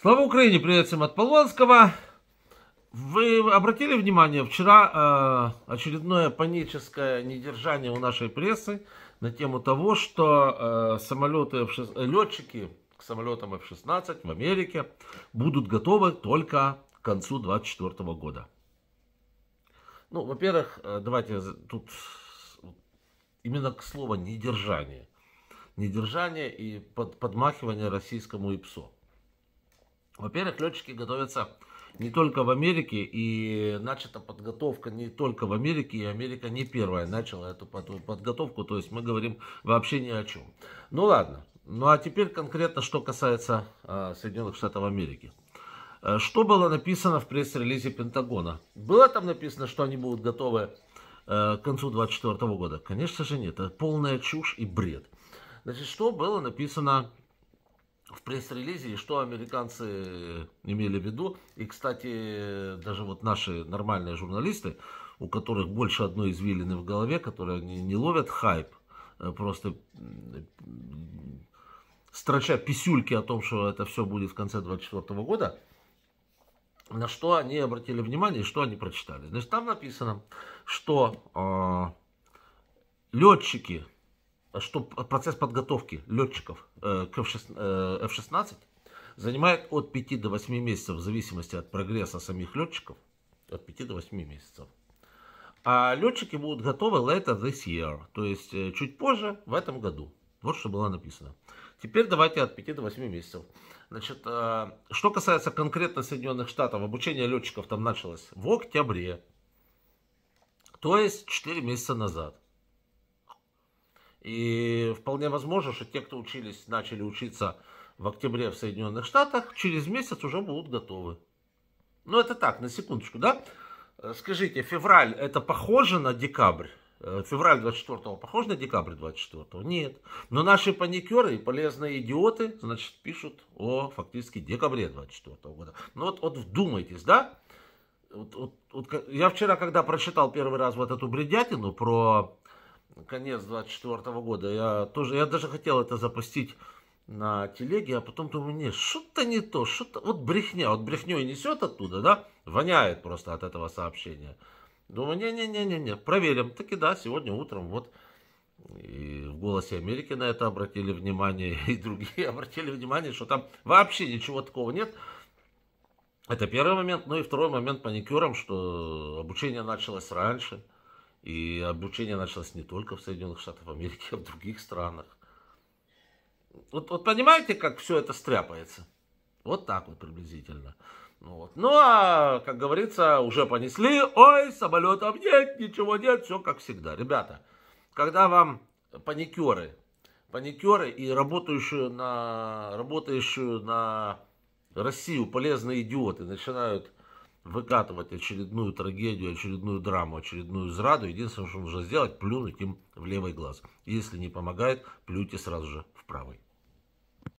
Слава Украине! Привет всем от Полонского. Вы обратили внимание, вчера э, очередное паническое недержание у нашей прессы на тему того, что э, самолеты F6, э, летчики к самолетам F-16 в Америке будут готовы только к концу 2024 года. Ну, во-первых, э, давайте тут именно к слову недержание. Недержание и под, подмахивание российскому ИПСО. Во-первых, летчики готовятся не только в Америке, и начата подготовка не только в Америке, и Америка не первая начала эту подготовку, то есть мы говорим вообще ни о чем. Ну ладно, ну а теперь конкретно, что касается э, Соединенных Штатов Америки. Э, что было написано в пресс-релизе Пентагона? Было там написано, что они будут готовы э, к концу 2024 года? Конечно же нет, это полная чушь и бред. Значит, что было написано в пресс-релизе, и что американцы имели в виду. И, кстати, даже вот наши нормальные журналисты, у которых больше одной извилины в голове, которые не, не ловят хайп, э, просто строча писюльки о том, что это все будет в конце 2024 года, на что они обратили внимание и что они прочитали. Значит, там написано, что э, а, летчики Э, что процесс подготовки летчиков э, к F-16 э, занимает от 5 до 8 месяцев в зависимости от прогресса самих летчиков. От 5 до 8 месяцев. А летчики будут готовы later this year, то есть чуть позже в этом году. Вот что было написано. Теперь давайте от 5 до 8 месяцев. Значит, что касается конкретно Соединенных Штатов, обучение летчиков там началось в октябре, то есть 4 месяца назад. И вполне возможно, что те, кто учились, начали учиться в октябре в Соединенных Штатах, через месяц уже будут готовы. Ну, это так, на секундочку, да? Э, скажите, февраль это похоже на декабрь? Э, февраль 24 похож на декабрь 24 Нет. Но наши паникеры и полезные идиоты, значит, пишут о фактически декабре 24 года. Ну вот, вот вдумайтесь, да? Вот, вот, вот, я вчера, когда прочитал первый раз вот эту бредятину про конец 24 года. Я тоже, я даже хотел это запустить на телеге, а потом думаю, не, что-то не то, что-то, вот брехня, вот брехней несет оттуда, да, воняет просто от этого сообщения. Думаю, не-не-не-не-не, проверим. Таки да, сегодня утром вот и в «Голосе Америки» на это обратили внимание, и другие обратили внимание, что там вообще ничего такого нет. Это первый момент. Ну и второй момент паникером, что обучение началось раньше. И обучение началось не только в Соединенных Штатах Америки, а в других странах. Вот, вот понимаете, как все это стряпается? Вот так вот приблизительно. Ну, вот. ну а, как говорится, уже понесли. Ой, самолетов нет, ничего нет, все как всегда. Ребята, когда вам паникеры, паникеры и работающую на, работающую на Россию полезные идиоты начинают выкатывать очередную трагедию, очередную драму, очередную зраду, единственное, что нужно сделать, плюнуть им в левый глаз. Если не помогает, плюйте сразу же в правый.